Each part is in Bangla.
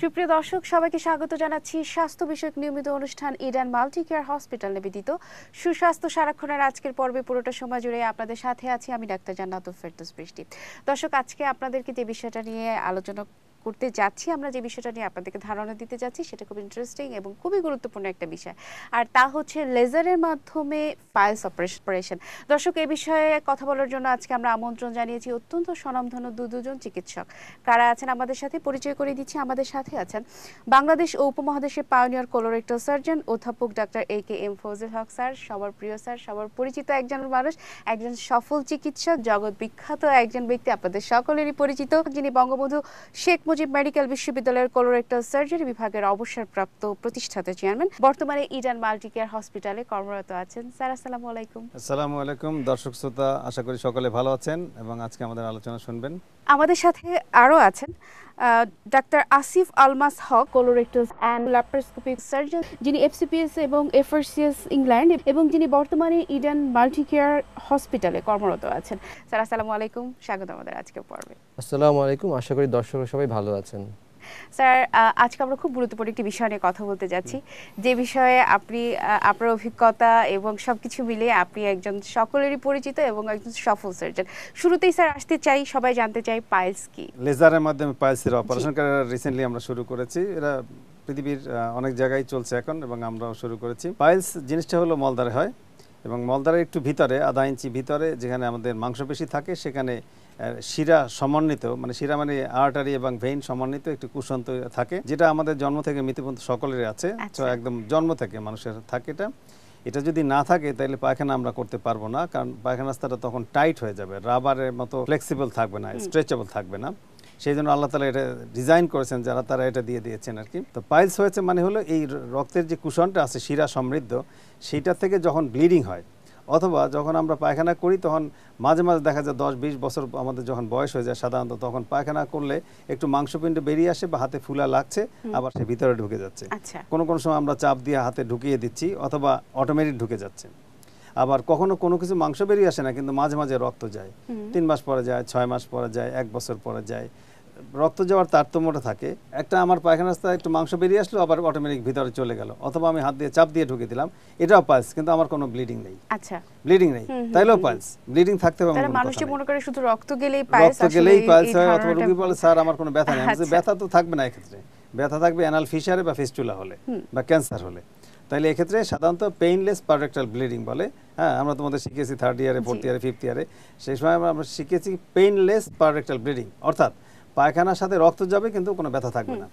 সুপ্রিয় দর্শক সবাইকে স্বাগত জানাচ্ছি স্বাস্থ্য বিষয়ক নিয়মিত অনুষ্ঠান ইডান মাল্টি কেয়ার হসপিটাল নিবেদিত সুস্বাস্থ্য সারাক্ষণের আজকের পর্বে পুরোটা সময় জুড়ে আপনাদের সাথে আছি আমি ডাক্তার জান্নাতুল ফেরদৌস বৃষ্টি দর্শক আজকে আপনাদেরকে যে বিষয়টা নিয়ে আলোচনা করতে যাচ্ছি আমরা যে বিষয়টা নিয়ে আপনাদেরকে ধারণা দিতে যাচ্ছি সেটা খুব ইন্টারেস্টিং এবং খুবই গুরুত্বপূর্ণ একটা বিষয় আর তা হচ্ছে লেজারের মাধ্যমে পায়েস অপারেশন দর্শক এই বিষয়ে কথা বলার জন্য আজকে আমরা আমন্ত্রণ জানিয়েছি অত্যন্ত স্বনামধন্য দু দুজন চিকিৎসক কারা আছেন আমাদের সাথে পরিচয় করে দিচ্ছি আমাদের সাথে আছেন বাংলাদেশ ও উপমহাদেশের পাওনিয়ার কোলোরেক্টর সার্জন অধ্যাপক ডাক্তার A K M Fouzul Haque sir সবার প্রিয় স্যার সবার পরিচিত একজন মানুষ একজন সফল চিকিৎসক জগৎ বিখ্যাত একজন ব্যক্তি আপনাদের সকলেরই পরিচিত যিনি বঙ্গবন্ধু শেখ মুজিব মেডিকেল বিশ্ববিদ্যালয়ের কলোরেক্টাল সার্জারি বিভাগের অবসরপ্রাপ্ত প্রতিষ্ঠাতা চেয়ারম্যান বর্তমানে ইডান মাল্টিকেয়ার হসপিটালে কর্মরত আছেন স্যার আসসালামু আলাইকুম আসসালামু আলাইকুম দর্শক শ্রোতা আশা করি সকলে ভালো আছেন এবং আজকে আমাদের আলোচনা শুনবেন আমাদের সাথে আরও আছেন ডাক্তার Asif Almas Haque colorectal and laparoscopic surgeon যিনি এফসিপিএস এবং এফআরসিএস ইংল্যান্ড এবং যিনি বর্তমানে ইডেন মাল্টিকেয়ার হসপিটালে কর্মরত আছেন স্যার আসসালামু আলাইকুম স্বাগত আমাদের আজকে পর্বে আসসালামু আলাইকুম আশা করি দর্শক সবাই ভালো আছেন স্যার আজকে আমরা খুব গুরুত্বপূর্ণ একটি বিষয় নিয়ে কথা বলতে যাচ্ছি যে বিষয়ে আপনি আপনার অভিজ্ঞতা এবং সব কিছু মিলে আপনি একজন সকলেরই পরিচিত এবং একজন সফল সার্জন শুরুতেই স্যার আসতে চাই সবাই জানতে চাই পাইলস কি লেজারের মাধ্যমে পাইলসের অপারেশন রিসেন্টলি আমরা শুরু করেছি এরা পৃথিবীর অনেক জায়গায় চলছে এখন এবং আমরাও শুরু করেছি পাইলস জিনিসটা হলো মলদারে হয় এবং মলদারের একটু ভিতরে আধা ইঞ্চি ভিতরে যেখানে আমাদের মাংসপেশি থাকে সেখানে শিরা সমন্বিত মানে শিরা মানে আর্টারি এবং ভেইন সমন্বিত একটি কুসন্ত থাকে যেটা আমাদের জন্ম থেকে মৃত্যু পর্যন্ত সকলের আছে আচ্ছা। তো একদম জন্ম থেকে মানুষের থাকে এটা এটা যদি না থাকে তাহলে পায়খানা আমরা করতে পারবো না কারণ পায়খানা রাস্তাটা তখন টাইট হয়ে যাবে রাবারের মতো ফ্লেক্সিবল থাকবে না স্ট্রেচেবল থাকবে না সেই জন্য আল্লাহ তালা এটা ডিজাইন করেছেন যারা তারা এটা দিয়ে দিয়েছেন আর কি তো পাইলস হয়েছে মানে হলো এই রক্তের যে কুশনটা আছে শিরা সমৃদ্ধ সেইটা থেকে যখন ব্লিডিং হয় অথবা যখন আমরা পায়খানা করি তখন মাঝে মাঝে দেখা যায় দশ বিশ বছর আমাদের যখন বয়স হয়ে যায় সাধারণত তখন পায়খানা করলে একটু মাংসপিণ্ড বেরিয়ে আসে বা হাতে ফুলা লাগছে আবার সে ভিতরে ঢুকে যাচ্ছে আচ্ছা। কোনো কোনো সময় আমরা চাপ দিয়ে হাতে ঢুকিয়ে দিচ্ছি অথবা অটোমেটিক ঢুকে যাচ্ছে আবার কখনো কোনো কিছু মাংস বেরিয়ে আসে না কিন্তু মাঝে মাঝে রক্ত যায় তিন মাস পরে যায় ছয় মাস পরে যায় এক বছর পরে যায় রক্ত যাওয়ার তারতম্যটা থাকে একটা আমার পায়খানা রাস্তায় একটু মাংস বেরিয়ে আসলো আবার অটোমেটিক ভিতরে চলে গেল অথবা আমি হাত দিয়ে চাপ দিয়ে ঢুকে দিলাম এটাও পালস কিন্তু আমার কোনো ব্লিডিং নেই আচ্ছা ব্লিডিং নেই তাইলেও পালস ব্লিডিং থাকতে পারে হবে মানুষটি মনে করে শুধু রক্ত গেলেই পালস আসলে রক্ত গেলেই পালস হয় অথবা রোগী বলে স্যার আমার কোনো ব্যথা নেই আচ্ছা। ব্যথা তো থাকবে না এই ক্ষেত্রে ব্যথা থাকবে অ্যানাল ফিশারে বা ফিস্টুলা হলে বা ক্যান্সার হলে তাহলে এক্ষেত্রে সাধারণত পেইনলেস প্রোডাক্টাল ব্লিডিং বলে হ্যাঁ আমরা তোমাদের শিখেছি থার্ড ইয়ারে ফোর্থ ইয়ারে ফিফথ ইয়ারে সেই সময় আমরা শিখেছি পেইনলেস প্রোডাক্টাল ব্লিডিং অর্থাৎ পায়খানার সাথে রক্ত যাবে কিন্তু কোনো ব্যথা থাকবে না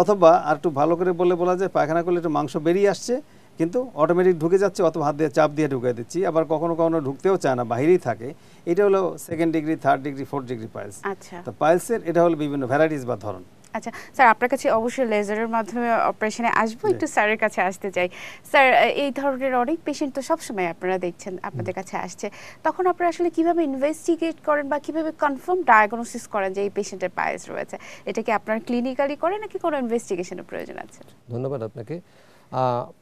অথবা আর একটু ভালো করে বলে বলা যায় পায়খানা করলে একটু মাংস বেরিয়ে আসছে কিন্তু অটোমেটিক ঢুকে যাচ্ছে অথবা হাত দিয়ে চাপ দিয়ে ঢুকে দিচ্ছি আবার কখনো কখনো ঢুকতেও চায় না বাহিরেই থাকে এটা হলো second degree third degree fourth degree piles তো পাইলসের এটা হলো বিভিন্ন ভ্যারাইটিস বা ধরন আচ্ছা স্যার আপনার কাছে অবশ্যই লেজারের মাধ্যমে অপারেশনে আসবো একটু স্যারের কাছে আসতে চাই স্যার এই ধরনের অনেক পেশেন্ট তো সবসময় আপনারা দেখছেন আপনাদের কাছে আসছে তখন আপনারা আসলে কিভাবে ইনভেস্টিগেট করেন বা কিভাবে কনফার্ম ডায়াগনোসিস করেন যে এই পেশেন্টের পায়েস রয়েছে এটা কি আপনার ক্লিনিক্যালি করে নাকি কোনো ইনভেস্টিগেশনের প্রয়োজন আছে ধন্যবাদ আপনাকে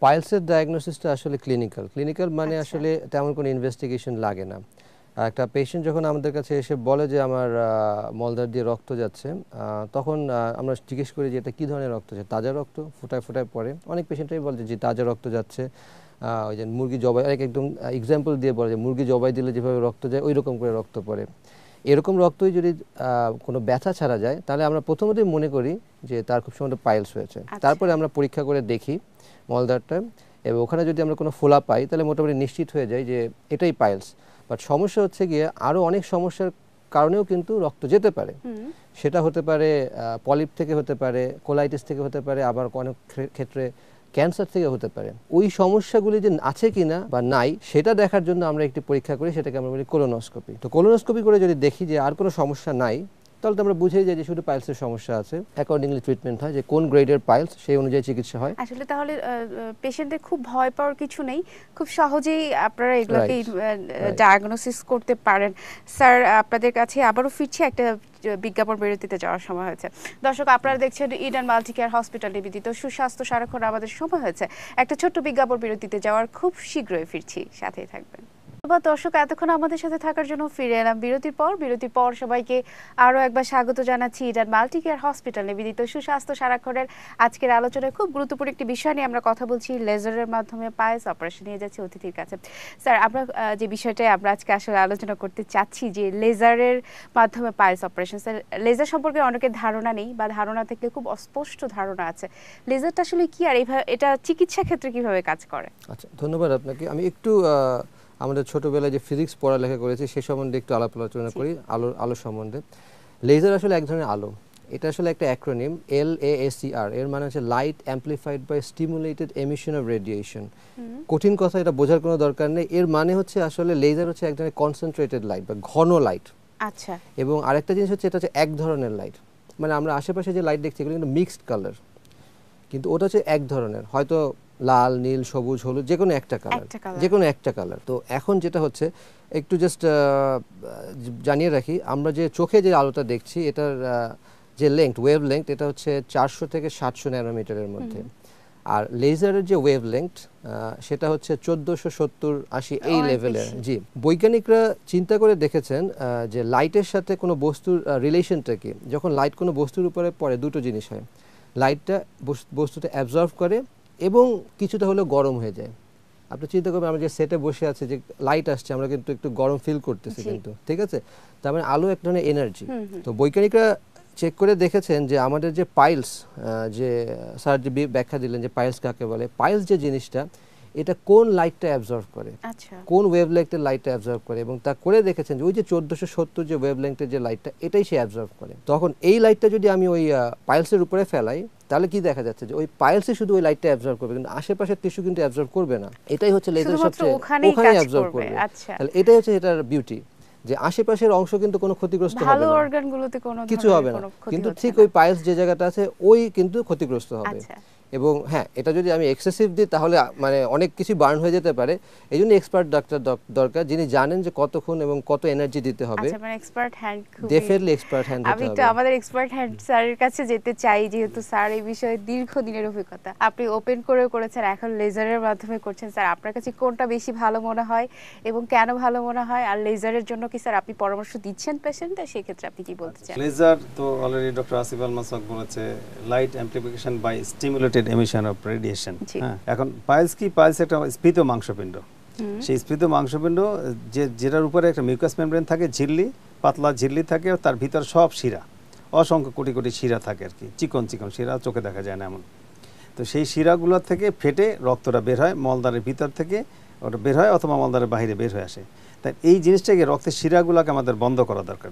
পাইলসের ডায়াগনোসিসটা আসলে ক্লিনিক্যাল ক্লিনিক্যাল মানে আচ্ছা। আসলে তেমন কোনো ইনভেস্টিগেশন লাগে না একটা পেশেন্ট যখন আমাদের কাছে এসে বলে যে আমার মলদার দিয়ে রক্ত যাচ্ছে তখন আমরা জিজ্ঞেস করি যে এটা কী ধরনের রক্ত যাচ্ছে তাজা রক্ত ফুটায় ফুটায় পড়ে অনেক পেশেন্টরাই বলে যে তাজা রক্ত যাচ্ছে ওই যে মুরগি জবাই অনেক একদম এক্সাম্পল দিয়ে বলে যে মুরগি জবাই দিলে যেভাবে রক্ত যায় ওই রকম করে রক্ত পড়ে এরকম রক্তই যদি কোনো ব্যথা ছাড়া যায় তাহলে আমরা প্রথমতেই মনে করি যে তার খুব সম্ভবত পাইলস হয়েছে আচ্ছা। তারপরে আমরা পরীক্ষা করে দেখি মলদারটা এবং ওখানে যদি আমরা কোনো ফোলা পাই তাহলে মোটামুটি নিশ্চিত হয়ে যায় যে এটাই পাইলস বাট সমস্যা হচ্ছে গিয়ে আরও অনেক সমস্যার কারণেও কিন্তু রক্ত যেতে পারে সেটা হতে পারে পলিপ থেকে হতে পারে কোলাইটিস থেকে হতে পারে আবার অনেক ক্ষেত্রে ক্যান্সার থেকে হতে পারে ওই সমস্যাগুলি যে আছে কিনা বা নাই সেটা দেখার জন্য আমরা একটি পরীক্ষা করি সেটাকে আমরা বলি কোলোনোস্কোপি তো কোলোনোস্কোপি করে যদি দেখি যে আর কোনো সমস্যা নাই তাহলে তো আমরা বুঝে যাই যে শুধু পাইলসের সমস্যা আছে অ্যাকর্ডিংলি ট্রিটমেন্ট হয় যে কোন গ্রেডের পাইলস সেই অনুযায়ী চিকিৎসা হয় আসলে তাহলে পেশেন্টদের খুব ভয় পাওয়ার কিছু নেই খুব সহজেই আপনারা এগুলোকে ডায়াগনোসিস করতে পারেন স্যার আপনাদের কাছে আবারও ফিরছি একটা বিজ্ঞাপন বিরতিতে যাওয়ার সময় হয়েছে দর্শক আপনারা দেখছেন ইডেন মাল্টিকেয়ার হসপিটাল নিবেদিত সুস্বাস্থ্য সারাক্ষণ আমাদের সময় হয়েছে একটা ছোট্ট বিজ্ঞাপন বিরতিতে যাওয়ার খুব শীঘ্রই ফিরছি সাথেই থাকবেন ধন্যবাদ দর্শক এতক্ষণ আমাদের সাথে থাকার জন্য ফিরে এলাম বিরতির পর বিরতির পর সবাইকে আরও একবার স্বাগত জানাচ্ছি ইডান মাল্টিকেয়ার হসপিটাল নিবেদিত সুস্বাস্থ্য সারাক্ষণের আজকের আলোচনায় খুব গুরুত্বপূর্ণ একটি বিষয় নিয়ে আমরা কথা বলছি লেজারের মাধ্যমে পায়েস অপারেশন নিয়ে যাচ্ছি অতিথির কাছে স্যার আমরা যে বিষয়টাই আমরা আজকে আসলে আলোচনা করতে চাচ্ছি যে লেজারের মাধ্যমে পায়েস অপারেশন স্যার লেজার সম্পর্কে অনেকের ধারণা নেই বা ধারণা থেকে খুব অস্পষ্ট ধারণা আছে লেজারটা আসলে কি আর এইভাবে এটা চিকিৎসা ক্ষেত্রে কিভাবে কাজ করে আচ্ছা ধন্যবাদ আপনাকে আমি একটু আমাদের ছোটবেলায় যে ফিজিক্স পড়ালেখা করেছি সে সম্বন্ধে একটু আলাপ আলোচনা করি আলোর আলো সম্বন্ধে লেজার আসলে এক ধরনের আলো এটা আসলে একটা অ্যাক্রোনিম এল এ এসি আর এর মানে হচ্ছে light amplified by stimulated emission of radiation কঠিন কথা এটা বোঝার কোনো দরকার নেই এর মানে হচ্ছে আসলে লেজার হচ্ছে এক ধরনের কনসেন্ট্রেটেড লাইট বা ঘন লাইট আচ্ছা এবং আরেকটা জিনিস হচ্ছে এটা হচ্ছে এক ধরনের লাইট মানে আমরা আশেপাশে যে লাইট দেখছি এগুলো কিন্তু মিক্সড কালার কিন্তু ওটা হচ্ছে এক ধরনের হয়তো লাল নীল সবুজ হলুদ যে কোনো একটা কালার যে কোনো একটা কালার তো এখন যেটা হচ্ছে একটু জাস্ট জানিয়ে রাখি আমরা যে চোখে যে আলোটা দেখছি এটার যে লেন্থ ওয়েভ লেন্থ এটা হচ্ছে চারশো থেকে সাতশো ন্যানোমিটারের মধ্যে আর লেজারের যে ওয়েভ লেন্থ সেটা হচ্ছে চোদ্দোশো সত্তর আশি এই লেভেলের জি বৈজ্ঞানিকরা চিন্তা করে দেখেছেন যে লাইটের সাথে কোনো বস্তুর রিলেশনটা কি যখন লাইট কোনো বস্তুর উপরে পড়ে দুটো জিনিস হয় লাইটটা বস্তুটা অ্যাবজর্ভ করে এবং কিছুটা হলেও গরম হয়ে যায় আপনি চিন্তা করবেন আমরা যে সেটে বসে আছে যে লাইট আসছে আমরা কিন্তু একটু গরম ফিল করতেছি কিন্তু ঠিক আছে তার মানে আলো এক ধরনের এনার্জি তো বৈজ্ঞানিকরা চেক করে দেখেছেন যে আমাদের যে পাইলস যে স্যার যে ব্যাখ্যা দিলেন যে পাইলস কাকে বলে পাইলস যে জিনিসটা এটা কোন লাইটটা অ্যাবজর্ভ করে আচ্ছা। কোন ওয়েভলেংথের লাইটটা অ্যাবজর্ভ করে এবং তা করে দেখেছেন যে ওই যে চোদ্দোশো সত্তর যে ওয়েভলেংথের যে লাইটটা এটাই সে অ্যাবজর্ভ করে তখন এই লাইটটা যদি আমি ওই পাইলসের উপরে ফেলাই তাহলে কি দেখা যাচ্ছে যে ওই পাইলসে শুধু ওই লাইটটা অ্যাবজর্ভ করবে কিন্তু আশেপাশের টিস্যু কিন্তু অ্যাবজর্ভ করবে না এটাই হচ্ছে লেজার সবচেয়ে ওখানেই অ্যাবজর্ব করবে আচ্ছা। তাহলে এটাই হচ্ছে এটার বিউটি যে আশেপাশের অংশ কিন্তু কোনো ক্ষতিগ্রস্ত হবে না অর্গানগুলোতে কোনো কিছু হবে না কিন্তু ঠিক ওই পাইলস যে জায়গাটা আছে ওই কিন্তু ক্ষতিগ্রস্ত হবে আচ্ছা এবং হ্যাঁ এটা যদি আমি এক্সেসিভ দিই তাহলে মানে অনেক কিছু বার্ন হয়ে যেতে পারে এই জন্য এক্সপার্ট ডাক্তার দরকার যিনি জানেন যে কতক্ষণ এবং কত এনার্জি দিতে হবে expert hand definitely expert hand আমি তো আমাদের এক্সপার্ট হ্যান্ড স্যারের কাছে যেতে চাই যেহেতু স্যার এই বিষয়ে দীর্ঘ দিনের অভিজ্ঞতা আপনি ওপেন করে করেছেন এখন লেজারের মাধ্যমে করছেন স্যার আপনার কাছে কোনটা বেশি ভালো মনে হয় এবং কেন ভালো মনে হয় আর লেজারের জন্য কি স্যার আপনি পরামর্শ দিচ্ছেন পেশেন্টদের সেই ক্ষেত্রে আপনি কি বলতে আচ্ছা, চান লেজার তো অলরেডি ডক্টর আসিফ আল বলেছে light amplification by stimulated indirect emission of radiation হ্যাঁ এখন পাইলস কি পাইলস একটা স্ফীত মাংসপিণ্ড সেই স্ফীত মাংসপিণ্ড যে যেটার উপরে একটা মিউকাস মেমব্রেন থাকে ঝিল্লি পাতলা ঝিল্লি থাকে তার ভিতর সব শিরা অসংখ্য কোটি কোটি শিরা থাকে আর কি চিকন চিকন শিরা চোখে দেখা যায় না এমন তো সেই শিরাগুলোর থেকে ফেটে রক্তটা বের হয় মলদারের ভিতর থেকে ওটা বের হয় অথবা মলদারের বাহিরে বের হয়ে আসে তাই এই জিনিসটাকে রক্তের শিরাগুলোকে আমাদের বন্ধ করা দরকার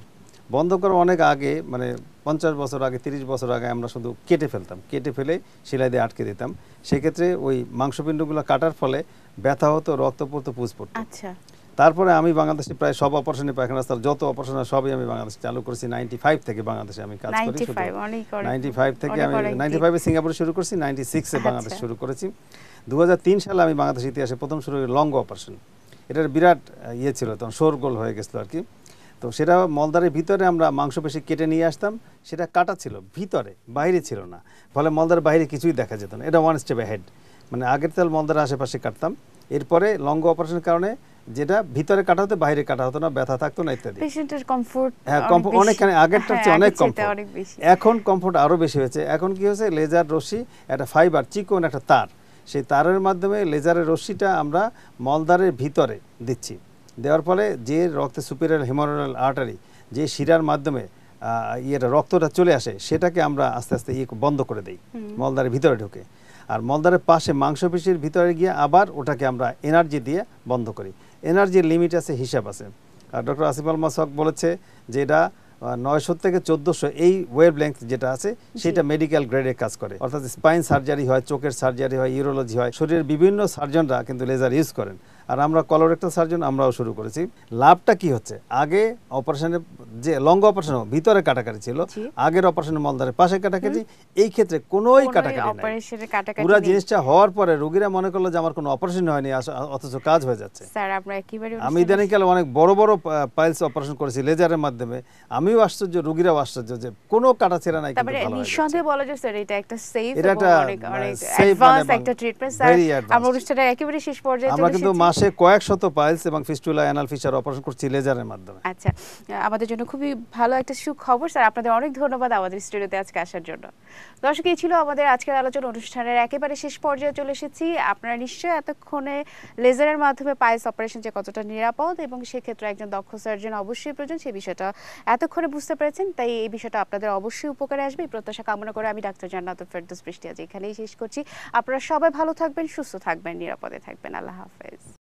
বন্ধ করার অনেক আগে মানে পঞ্চাশ বছর আগে তিরিশ বছর আগে আমরা শুধু কেটে ফেলতাম কেটে ফেলে সেলাই দিয়ে আটকে দিতাম সেক্ষেত্রে ওই মাংসপিণ্ডগুলো কাটার ফলে ব্যথা হতো রক্ত পড়তো পুজ পড়তো আচ্ছা। তারপরে আমি বাংলাদেশে প্রায় সব অপারেশনে পায়খানা স্থল যত অপারেশন সবই আমি বাংলাদেশে চালু করেছি নাইনটি ফাইভ থেকে বাংলাদেশে আমি কাজ করি নাইনটি ফাইভ থেকে আমি নাইনটি ফাইভে সিঙ্গাপুরে শুরু করেছি নাইনটি আচ্ছা। সিক্সে বাংলাদেশ শুরু করেছি দু সালে আমি বাংলাদেশ ইতিহাসে প্রথম শুরু লঙ্গ অপারেশন এটার বিরাট ইয়ে ছিল তখন শোরগোল হয়ে গেছিলো আর কি তো সেটা মলদারের ভিতরে আমরা মাংসপেশি কেটে নিয়ে আসতাম সেটা কাটা ছিল ভিতরে বাইরে ছিল না ফলে মলদার বাইরে কিছুই দেখা যেত না এটা ওয়ান স্টেপ হেড মানে আগের তেল মলদার আশেপাশে কাটতাম এরপরে লঙ্গ অপারেশনের কারণে যেটা ভিতরে কাটা হতো বাইরে কাটা হতো না ব্যথা থাকতো না ইত্যাদি পেশেন্টের কমফোর্ট হ্যাঁ কমফোর্ট চেয়ে হ্যাঁ, অনেক কমফোর্ট এখন কমফোর্ট আরও বেশি হয়েছে এখন কি হয়েছে লেজার রশ্মি একটা ফাইবার চিকন একটা তার সেই তারের মাধ্যমে লেজারের রশ্মিটা আমরা মলদারের ভিতরে দিচ্ছি দেওয়ার ফলে যে রক্তে সুপেরিয়াল হেমোরাল আর্টারি যে শিরার মাধ্যমে ইয়েটা রক্তটা চলে আসে সেটাকে আমরা আস্তে আস্তে ইয়ে বন্ধ করে দিই মলদারের ভিতরে ঢুকে আর মলদারের পাশে মাংসপেশির ভিতরে গিয়ে আবার ওটাকে আমরা এনার্জি দিয়ে বন্ধ করি এনার্জির লিমিট আছে হিসাব আছে আর ডক্টর আসিফ আল মাসক বলেছে যে এটা নয়শো থেকে চোদ্দোশো এই ওয়েভ লেন্থ যেটা আছে সেটা মেডিকেল গ্রেডে কাজ করে অর্থাৎ স্পাইন সার্জারি হয় চোখের সার্জারি হয় ইউরোলজি হয় শরীরের বিভিন্ন সার্জনরা কিন্তু লেজার ইউজ করেন আর আমরা কলোরেক্টাল সার্জন আমরাও শুরু করেছি লাভটা কি হচ্ছে আগে অপারেশনে যে লং অপারেশন ভিতরে কাটাকাটি ছিল আগের অপারেশনে মলদারের পাশে কাটাকাটি এই ক্ষেত্রে কোনোই কাটাকাটি নাই পুরো জিনিসটা হওয়ার পরে রোগীরা মনে করলো যে আমার কোনো অপারেশন হয়নি অথচ কাজ হয়ে যাচ্ছে আমি আমরা একেবারে অনেক বড় বড় পাইলস অপারেশন করেছি লেজারের মাধ্যমে আমিও আশ্চর্য রোগীরাও আশ্চর্য যে কোনো কাটা ছেড়া নাই এটা একটা সেফ একটা মানে মানে ট্রিটমেন্ট স্যার আমরা অনুষ্ঠানটা একেবারে শেষ পর্যায়ে আমরা কিন্তু মাসে কয়েক শত পাইলস এবং ফিস্টুলা অ্যানাল ফিচার অপারেশন করছি লেজারের মাধ্যমে আচ্ছা আমাদের জন্য খুবই ভালো একটা সুখবর স্যার আপনাদের অনেক ধন্যবাদ আমাদের স্টুডিওতে আজকে আসার জন্য দর্শক এই ছিল আমাদের আজকের আলোচনা অনুষ্ঠানের একেবারে শেষ পর্যায়ে চলে এসেছি আপনারা নিশ্চয়ই এতক্ষণে লেজারের মাধ্যমে পাইলস অপারেশন যে কতটা নিরাপদ এবং সেক্ষেত্রে একজন দক্ষ সার্জন অবশ্যই প্রয়োজন সেই বিষয়টা এতক্ষণে বুঝতে পেরেছেন তাই এই বিষয়টা আপনাদের অবশ্যই উপকারে আসবে এই প্রত্যাশা কামনা করে আমি ডাক্তার জান্নাত ফেরদোস বৃষ্টি আজ এখানেই শেষ করছি আপনারা সবাই ভালো থাকবেন সুস্থ থাকবেন নিরাপদে থাকবেন আল্লাহ হাফেজ